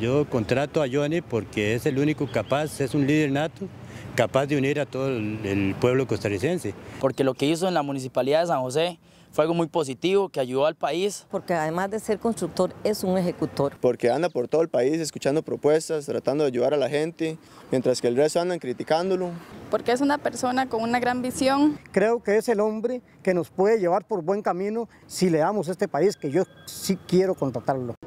Yo contrato a Johnny porque es el único capaz, es un líder nato, capaz de unir a todo el, pueblo costarricense. Porque lo que hizo en la Municipalidad de San José fue algo muy positivo, que ayudó al país. Porque además de ser constructor, es un ejecutor. Porque anda por todo el país escuchando propuestas, tratando de ayudar a la gente, mientras que el resto andan criticándolo. Porque es una persona con una gran visión. Creo que es el hombre que nos puede llevar por buen camino si le damos a este país, que yo sí quiero contratarlo.